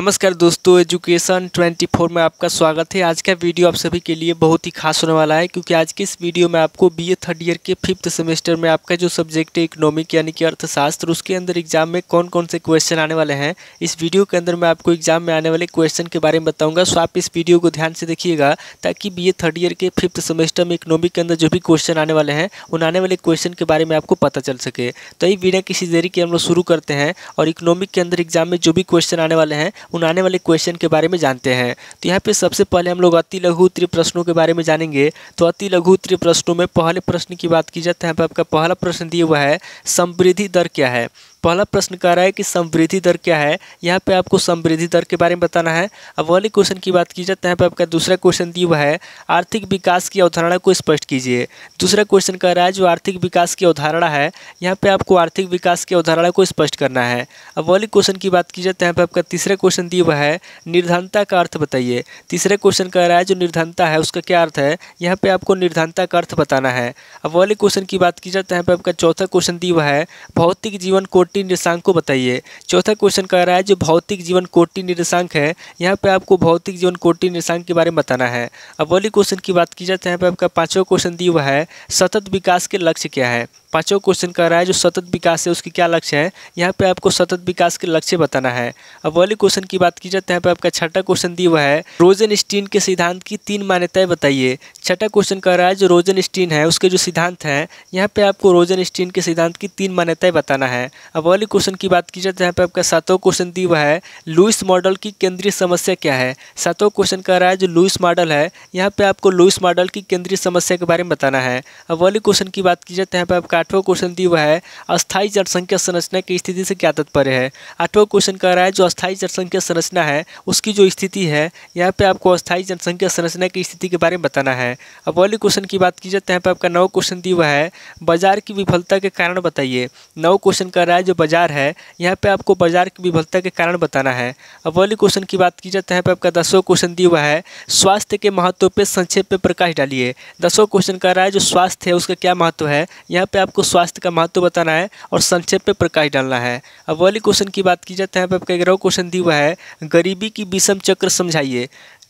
नमस्कार दोस्तों एजुकेशन 24 में आपका स्वागत है आज का वीडियो आप सभी के लिए बहुत ही खास होने वाला है क्योंकि आज के इस वीडियो में आपको बीए थर्ड ईयर के फिफ्थ सेमेस्टर में आपका जो सब्जेक्ट है इकोनॉमिक यानी कि अर्थशास्त्र उसके अंदर एग्जाम में कौन कौन से क्वेश्चन आने वाले हैं इस वीडियो के अंदर मैं आपको एग्जाम में आने वाले क्वेश्चन के बारे में बताऊँगा सो आप इस वीडियो को ध्यान से देखिएगा ताकि बी थर्ड ईयर के फिफ्थ सेमेस्टर में इकोनॉमिक के अंदर जो भी क्वेश्चन आने वाले हैं उन आने वाले क्वेश्चन के बारे में आपको पता चल सके तो ये बिना किसी देरी के हम लोग शुरू करते हैं और इकोनॉमिक के अंदर एग्जाम में जो भी क्वेश्चन आने वाले हैं उन आने वाले क्वेश्चन के बारे में जानते हैं तो यहाँ पे सबसे पहले हम लोग अति लघु उत्तरीय प्रश्नों के बारे में जानेंगे तो अति लघु उत्तरीय प्रश्नों में पहले प्रश्न की बात की जाए तो यहाँ पर आपका पहला प्रश्न दिया हुआ है समृद्धि दर क्या है पहला प्रश्न कह रहा है कि समृद्धि दर क्या है यहाँ पे आपको समृद्धि दर के बारे में बताना है अब वाले क्वेश्चन की बात की जाए तो यहाँ पर आपका दूसरा क्वेश्चन दी हुआ है आर्थिक विकास की अवधारणा को स्पष्ट कीजिए दूसरा क्वेश्चन कह रहा है जो आर्थिक विकास की अवधारणा है यहाँ पे आपको आर्थिक विकास की अवधारणा को स्पष्ट करना है अब वाले क्वेश्चन की बात की जाए तो यहाँ पे आपका तीसरा क्वेश्चन दिया हुआ है निर्धनता का अर्थ बताइए तीसरा क्वेश्चन कह रहा है जो निर्धनता है उसका क्या अर्थ है यहाँ पर आपको निर्धनता का अर्थ बताना है अब वाले क्वेश्चन की बात की जाए तो यहाँ पर आपका चौथा क्वेश्चन दिया हुआ है भौतिक जीवन को कोटि निर्देशांक को बताइए चौथा क्वेश्चन कह रहा है जो भौतिक जीवन कोटि निर्देशांक है यहाँ पे आपको भौतिक जीवन कोटि निर्देशांक के बारे में बताना है अब वाली क्वेश्चन की बात की जाए तो यहाँ पे आपका पाँचवा क्वेश्चन दिया हुआ है सतत विकास के लक्ष्य क्या है पाँचों क्वेश्चन कह रहा है जो सतत विकास है उसकी क्या लक्ष्य है यहाँ पे आपको सतत विकास के लक्ष्य बताना है अब वाले क्वेश्चन की बात की जाए तो यहाँ पे आपका छठा क्वेश्चन दी हुआ है रोजन स्टीन के सिद्धांत की तीन मान्यताएं बताइए छठा क्वेश्चन कह रहा है जो रोजन स्टीन है उसके जो सिद्धांत हैं यहाँ पे आपको रोजन स्टीन के सिद्धांत की तीन मान्यताएं बताना है अब वाले क्वेश्चन की बात की जाए तो यहाँ पे आपका सातों क्वेश्चन दी हुआ है लुइस मॉडल की केंद्रीय समस्या क्या है सातों क्वेश्चन कह रहा है जो लुइस मॉडल है यहाँ पे आपको लुइस मॉडल की केंद्रीय समस्या के बारे में बताना है अब वाले क्वेश्चन की बात की जाए तो यहाँ पे आपका आठवां क्वेश्चन दी हुआ है अस्थाई जनसंख्या संरचना की स्थिति से क्या तत्पर्य है आठवां क्वेश्चन कह रहा है जो अस्थाई जनसंख्या संरचना है उसकी जो स्थिति है यहाँ पे आपको अस्थाई जनसंख्या संरचना की स्थिति के बारे में बताना है अब अगले क्वेश्चन की बात की जाए तो यहाँ पर आपका नौ क्वेश्चन दी हुआ है बाजार की विफलता के कारण बताइए नौ क्वेश्चन कह रहा है जो बाजार है यहाँ पर आपको बाजार की विफलता के कारण बताना है अब अगले क्वेश्चन की बात की जाए तो यहाँ पर आपका दसवां क्वेश्चन दी हुआ है स्वास्थ्य के महत्व पर संक्षेप पर प्रकाश डालिए दसवां क्वेश्चन कह रहा है जो स्वास्थ्य है उसका क्या महत्व है यहाँ पे आप आपको स्वास्थ्य का महत्व बताना है और संक्षेप में प्रकाश डालना है अब वाली क्वेश्चन की बात की जाती है यहाँ आपका ग्रह क्वेश्चन दिया हुआ है गरीबी की विषम चक्र समझाइए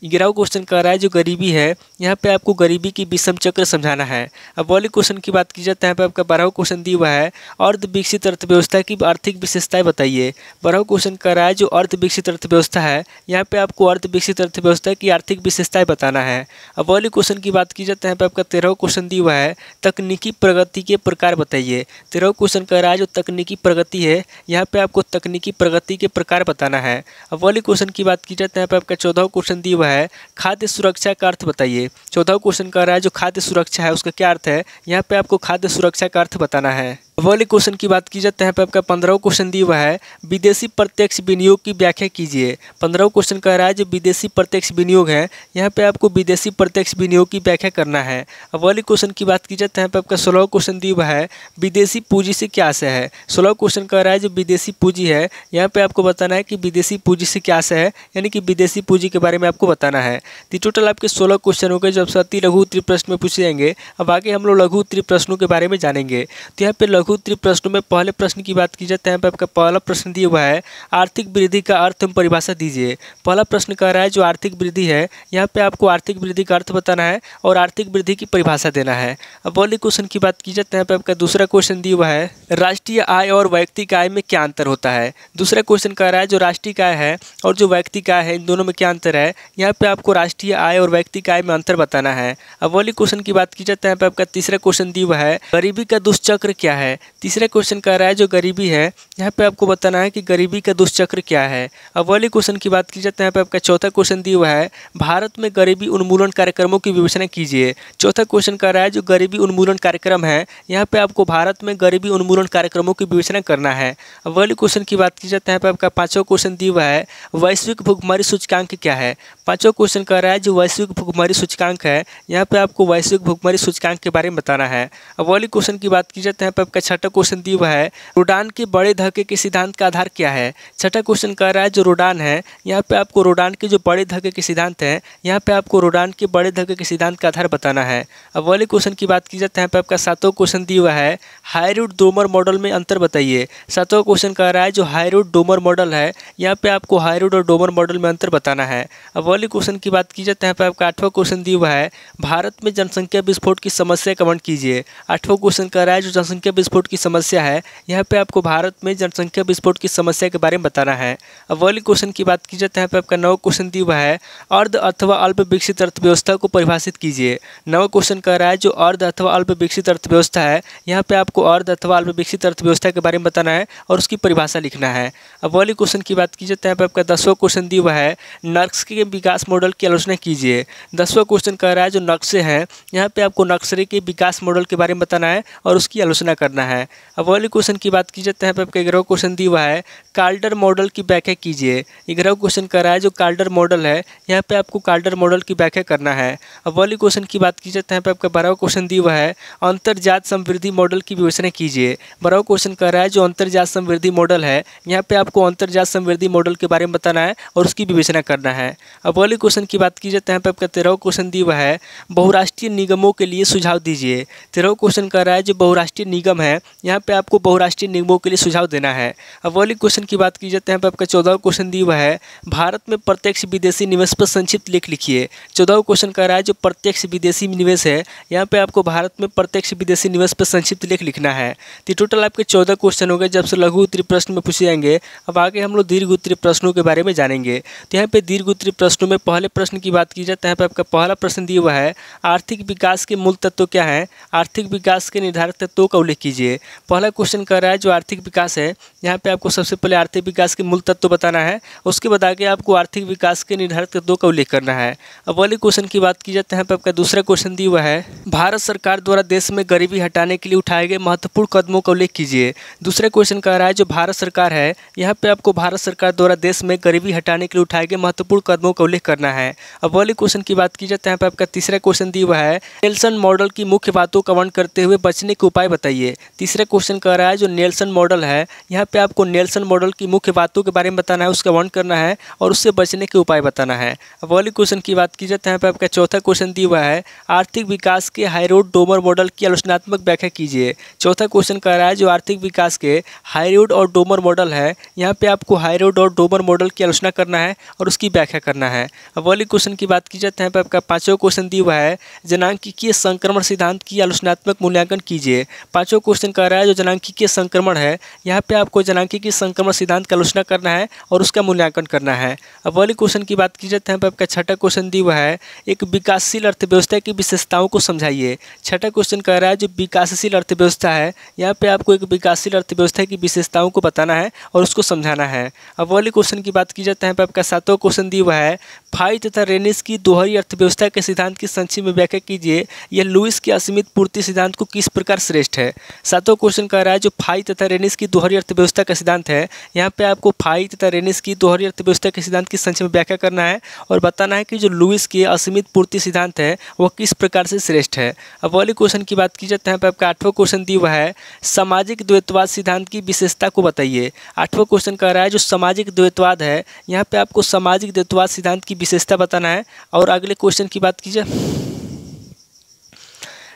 ग्यारह क्वेश्चन कह रहा है जो गरीबी है यहाँ पे आपको गरीबी की विषम चक्र समझाना है अब वाले क्वेश्चन की बात की जाए तो यहाँ पर आपका बारहवा क्वेश्चन दिया हुआ है अर्ध विकसित अर्थव्यवस्था की आर्थिक विशेषताएं बताइए बारहवा क्वेश्चन कह रहा है जो अर्ध विकसित अर्थव्यवस्था है यहाँ पर आपको अर्ध विकसित अर्थव्यवस्था की आर्थिक विशेषताएँ बताना है अब वाले क्वेश्चन की बात की जाए तो यहाँ पर आपका तेरहवा क्वेश्चन दिया हुआ है तकनीकी प्रगति के प्रकार बताइए तेरहवा क्वेश्चन कह रहा है जो तकनीकी प्रगति है यहाँ पर आपको तकनीकी प्रगति के प्रकार बताना है अब वाले क्वेश्चन की बात की जाए तो यहाँ पर आपका चौदह क्वेश्चन दिया हुआ है है खाद्य सुरक्षा का अर्थ बताइए चौथा क्वेश्चन कह रहा है जो खाद्य सुरक्षा है उसका क्या अर्थ है यहाँ पे आपको खाद्य सुरक्षा का अर्थ बताना है वाले क्वेश्चन की बात की जाए तो यहाँ पर आपका पंद्रह क्वेश्चन दिया हुआ है विदेशी प्रत्यक्ष विनियोग की व्याख्या कीजिए पंद्रह क्वेश्चन कह रहा है जो विदेशी प्रत्यक्ष विनियोग है यहाँ पे आपको विदेशी प्रत्यक्ष विनियोग की व्याख्या करना है अब वाले क्वेश्चन की बात की जाए तो यहाँ पर आपका सोलह क्वेश्चन दिया हुआ है विदेशी पूंजी से क्या आशय है सोलह क्वेश्चन कह रहा है जो विदेशी पूंजी है यहाँ पर आपको बताना है कि विदेशी पूंजी से क्या आशय है यानी कि विदेशी पूंजी के बारे में आपको बताना है तो टोटल आपके सोलह क्वेश्चन हो गए जो अति लघु उत्तरी प्रश्न में पूछे जाएंगे अब आगे हम लोग लघु उत्तरी प्रश्नों के बारे में जानेंगे तो यहाँ पर लघु उत्तरी प्रश्नों में पहले प्रश्न की बात की जाए तो यहाँ पर आपका पहला प्रश्न दिया हुआ है आर्थिक वृद्धि का अर्थ एवं परिभाषा दीजिए पहला प्रश्न कह रहा है जो आर्थिक वृद्धि है यहाँ पे आपको आर्थिक वृद्धि का अर्थ बताना है और आर्थिक वृद्धि की परिभाषा देना है अब वाले क्वेश्चन की बात की जाए तो यहाँ पर आपका दूसरा क्वेश्चन दिया हुआ है राष्ट्रीय आय और वैयक्तिक आय में क्या अंतर होता है दूसरा क्वेश्चन कह रहा है जो राष्ट्रीय आय है और जो वैयक्तिक आय है इन दोनों में क्या अंतर है यहाँ पे आपको राष्ट्रीय आय और वैयक्तिक आय में अंतर बताना है अब वाली क्वेश्चन की बात की जाए तो यहाँ पे आपका तीसरा क्वेश्चन दिया हुआ है गरीबी का दुष्चक्र क्या है है तीसरा क्वेश्चन कह रहा है जो गरीबी है यहाँ पे आपको बताना है कि गरीबी का दुष्चक्र क्या है अब वाले क्वेश्चन की बात की जाए तो यहाँ पे आपका चौथा क्वेश्चन दिया हुआ है भारत में गरीबी उन्मूलन कार्यक्रमों की विवेचना कीजिए चौथा क्वेश्चन कह रहा है जो गरीबी उन्मूलन कार्यक्रम है यहाँ पर आपको भारत में गरीबी उन्मूलन कार्यक्रमों की विवेचना करना है अब वाले क्वेश्चन की बात की जाए तो यहाँ पर आपका पाँचवा क्वेश्चन दिया हुआ है वैश्विक भुखमरी सूचकांक क्या है पांचवा क्वेश्चन कह रहा है जो वैश्विक भुखमरी सूचकांक है यहाँ पे आपको वैश्विक भुखमरी सूचकांक के बारे में बताना है अब वाली क्वेश्चन की बात की जाए तो यहाँ पर आपका छठा क्वेश्चन दिया हुआ है रोडान के बड़े धक्के के सिद्धांत का आधार क्या है छठा क्वेश्चन कह रहा है जो रोडान है यहाँ पर आपको रोडान के जो बड़े धक्के के सिद्धांत हैं यहाँ पर आपको रोडान के बड़े धक्के के सिद्धांत का आधार बताना है अब वाले क्वेश्चन की बात की जाए तो यहाँ पर आपका सातों क्वेश्चन दिया हुआ है हाईरूड डोमर मॉडल में अंतर बताइए सातवा क्वेश्चन कह रहा है जो हाईरूड डोमर मॉडल है यहाँ पर आपको हाईरूड और डोमर मॉडल में अंतर बताना है अब वाले क्वेश्चन की बात की जाए तो यहाँ पर आपका आठवां क्वेश्चन दिया हुआ है भारत में जनसंख्या विस्फोट की समस्या कमेंट कीजिए आठवां क्वेश्चन कह रहा है जो जनसंख्या विस्फोट की समस्या है यहाँ पे आपको भारत में जनसंख्या विस्फोट की समस्या के बारे में बताना है अब वाले क्वेश्चन की बात की जाए तो यहाँ पर आपका नव क्वेश्चन दिया हुआ है अर्ध अथवा अल्प विकसित अर्थव्यवस्था को परिभाषित कीजिए नव क्वेश्चन कह रहा है जो अर्ध अथवा अल्प विकसित अर्थव्यवस्था है यहाँ पर आपको अर्ध अथवा अल्प विकसित अर्थव्यवस्था के बारे में बताना है और उसकी परिभाषा लिखना है अब वाले क्वेश्चन की बात की जाए तो यहाँ पर आपका दसवा क्वेश्चन दिया हुआ है नर्क्स के विकास मॉडल की आलोचना कीजिए दसवा क्वेश्चन कह रहा है जो नक्शे हैं यहाँ पे आपको नक्शे के विकास मॉडल के बारे में बताना है और उसकी आलोचना करना है अब वाले क्वेश्चन की बात की जाए तो यहाँ पर आपका ग्रह क्वेश्चन दी हुआ है कार्डर मॉडल की व्याख्या कीजिए ग्रह क्वेश्चन कह रहा है जो कार्डर मॉडल है यहाँ पर आपको कार्डर मॉडल की व्याख्या करना है अब वाले क्वेश्चन की बात की जाए तो यहाँ पर आपका बारहवा क्वेश्चन दी हुआ है अंतर्जात समृद्धि मॉडल की विवेचना कीजिए बारहवा क्वेश्चन कह रहा है जो अंतर्जात समृद्धि मॉडल है यहाँ पर आपको अंतर्जात समृद्धि मॉडल के बारे में बताना है और उसकी विवेचना करना है अब अगले क्वेश्चन की बात की जाए तो यहाँ पर आपका तेरह क्वेश्चन दिया हुआ है बहुराष्ट्रीय निगमों के लिए सुझाव दीजिए तेरह क्वेश्चन कर रहा है जो बहुराष्ट्रीय निगम है यहाँ पे आपको बहुराष्ट्रीय निगमों के लिए सुझाव देना है अब अगले क्वेश्चन की बात की जाए तो यहाँ पर आपका चौदह क्वेश्चन दी हुआ है भारत में प्रत्यक्ष विदेशी निवेश पर संक्षिप्त लेख लिखिए चौदह क्वेश्चन कर रहा है जो प्रत्यक्ष विदेशी निवेश है यहाँ पे आपको भारत में प्रत्यक्ष विदेशी निवेश पर संक्षिप्त लेख लिखना है तो टोटल आपके चौदह क्वेश्चन हो गए जब से लघु उत्तरी प्रश्न में पूछे जाएंगे अब आगे हम लोग दीर्घ उत्तरी प्रश्नों के बारे में जानेंगे तो यहाँ पे दीर्घ उत्तरी प्रश्न प्रश्नों में पहले प्रश्न की बात की जाए तो यहाँ पर आपका पहला प्रश्न दिया हुआ है आर्थिक विकास के मूल तत्व क्या है आर्थिक विकास के निर्धारक तत्वों का उल्लेख कीजिए पहला क्वेश्चन कह रहा है जो आर्थिक विकास है यहाँ पर आपको सबसे पहले आर्थिक विकास के मूल तत्व बताना है उसके बाद आगे आपको आर्थिक विकास के निर्धारक तत्वों का उल्लेख करना है अब वाले क्वेश्चन की बात की जाए तो यहाँ पर आपका दूसरा क्वेश्चन दिया हुआ है भारत सरकार द्वारा देश में गरीबी हटाने के लिए उठाए गए महत्वपूर्ण कदमों का उल्लेख कीजिए दूसरा क्वेश्चन कह रहा है जो भारत सरकार है यहाँ पर आपको भारत सरकार द्वारा देश में गरीबी हटाने के लिए उठाए गए महत्वपूर्ण कदमों का उल्लेख करना है अब वाले क्वेश्चन की बात की जाए तो यहाँ पर आपका तीसरा क्वेश्चन दिया हुआ है नेल्सन मॉडल की मुख्य बातों का वर्ण करते हुए बचने के उपाय बताइए तीसरा क्वेश्चन कह रहा है जो नेल्सन मॉडल है यहाँ पर आपको नेल्सन मॉडल की मुख्य बातों के बारे में बताना है उसका वर्ण करना है और उससे बचने के उपाय बताना है अब वाले क्वेश्चन की बात की जाए तो यहाँ पर आपका चौथा क्वेश्चन दिया हुआ है आर्थिक विकास के हाईरोड डोमर मॉडल की आलोचनात्मक व्याख्या कीजिए चौथा क्वेश्चन कह रहा है जो आर्थिक विकास के हाईरोड और डोमर मॉडल है यहाँ पे आपको हाईरोड और डोमर मॉडल की आलोचना करना है और उसकी व्याख्या करना है है अब वाले क्वेश्चन की बात की जाते हैं पर आपका पाँचों क्वेश्चन दिया हुआ है जनांकिकीय संक्रमण सिद्धांत की आलोचनात्मक मूल्यांकन कीजिए पाँचों क्वेश्चन कह रहा है जो जनांकिकीय संक्रमण है यहाँ पे आपको जनांकिकीय संक्रमण सिद्धांत की आलोचना करना है और उसका मूल्यांकन करना है अब वाले क्वेश्चन की बात की जाते हैं पर आपका छठा क्वेश्चन दिया हुआ है एक विकासशील अर्थव्यवस्था की विशेषताओं को समझाइए छठा क्वेश्चन कह रहा है जो विकासशील अर्थव्यवस्था है यहाँ पर आपको एक विकासशील अर्थव्यवस्था की विशेषताओं को बताना है और उसको समझाना है अब वाले क्वेश्चन की बात की जाते हैं पर आपका सातवा क्वेश्चन दिया हुआ है फाई तथा रेनिस की दोहरी अर्थव्यवस्था के सिद्धांत की संक्षिप्त में व्याख्या कीजिए यह लुइस के असीमित पूर्ति सिद्धांत को किस प्रकार श्रेष्ठ है सातों क्वेश्चन कह रहा है जो फाई तथा रेनिस की दोहरी अर्थव्यवस्था का सिद्धांत है यहाँ पे आपको फाई तथा रेनिस की दोहरी अर्थव्यवस्था के सिद्धांत की संक्षिप्त में व्याख्या करना है और बताना है कि जो लुइस के असीमित पूर्ति सिद्धांत है वह किस प्रकार से श्रेष्ठ है अब अगले क्वेश्चन की बात की जाए तो यहाँ पर आपका आठवां क्वेश्चन दी हुआ है सामाजिक द्वैतवाद सिद्धांत की विशेषता को बताइए आठवां क्वेश्चन कह रहा है जो सामाजिक द्वैतवाद है यहाँ पे आपको सामाजिक द्वैतवाद सिद्धांत की विशेषता बताना है और अगले क्वेश्चन की बात कीजिए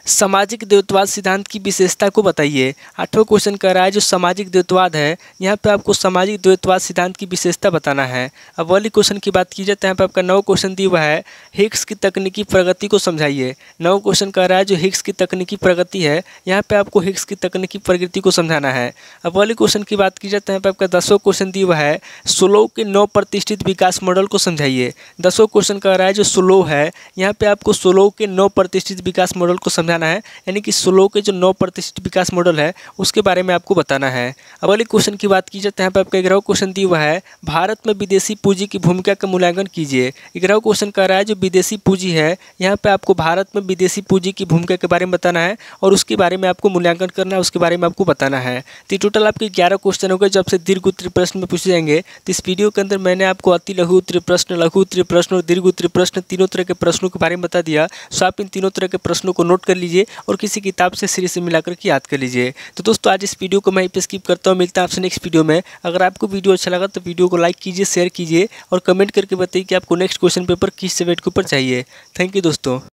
सामाजिक देवत्ववाद सिद्धांत की विशेषता को बताइए आठवां क्वेश्चन कह रहा है जो सामाजिक देवत्ववाद है यहाँ पे आपको सामाजिक देवत्ववाद सिद्धांत की विशेषता बताना है अब वाली क्वेश्चन की बात की जाए तो यहाँ पे आपका नौ क्वेश्चन दिया हुआ है हिक्स की तकनीकी प्रगति को समझाइए नौ क्वेश्चन कह रहा है जो हिक्स की तकनीकी प्रगति है यहाँ पर आपको हिक्स की तकनीकी प्रगति को समझाना है अब वाली क्वेश्चन की बात की जाए तो यहाँ पर आपका दसों क्वेश्चन दिया हुआ है स्लो के नौ प्रतिष्ठित विकास मॉडल को समझाइए दसों क्वेश्चन कह रहा है जो स्लो है यहाँ पर आपको स्लो के नौ प्रतिष्ठित विकास मॉडल को समझा समझाना है यानी कि स्लो के जो नौ प्रतिशत विकास मॉडल है उसके बारे में आपको बताना है अब अगले क्वेश्चन की बात की जाए तो यहाँ पर आपका ग्रह क्वेश्चन दिया हुआ है भारत में विदेशी पूंजी की भूमिका का मूल्यांकन कीजिए ग्रह क्वेश्चन कह रहा है जो विदेशी पूंजी है यहाँ पर आपको भारत में विदेशी पूंजी की भूमिका के बारे में बताना है और उसके बारे में आपको मूल्यांकन करना है उसके बारे में आपको बताना है तो टोटल आपके ग्यारह क्वेश्चन हो गए जब से दीर्घ उत्तरी प्रश्न में पूछे जाएंगे तो इस वीडियो के अंदर मैंने आपको अति लघु उत्तरी प्रश्न लघु उत्तरी प्रश्न और दीर्घ उत्तरी प्रश्न तीनों तरह के प्रश्नों के बारे में बता दिया सो तो आप इन तीनों तरह के प्रश्नों को नोट कर लीजिए और किसी किताब से सीरीज से मिलाकर के याद कर लीजिए तो दोस्तों आज इस वीडियो को मैं स्किप करता हूँ मिलता है आपसे नेक्स्ट वीडियो में अगर आपको वीडियो अच्छा लगा तो वीडियो को लाइक कीजिए शेयर कीजिए और कमेंट करके बताइए कि आपको नेक्स्ट क्वेश्चन पेपर किस सब्जेक्ट के ऊपर चाहिए थैंक यू दोस्तों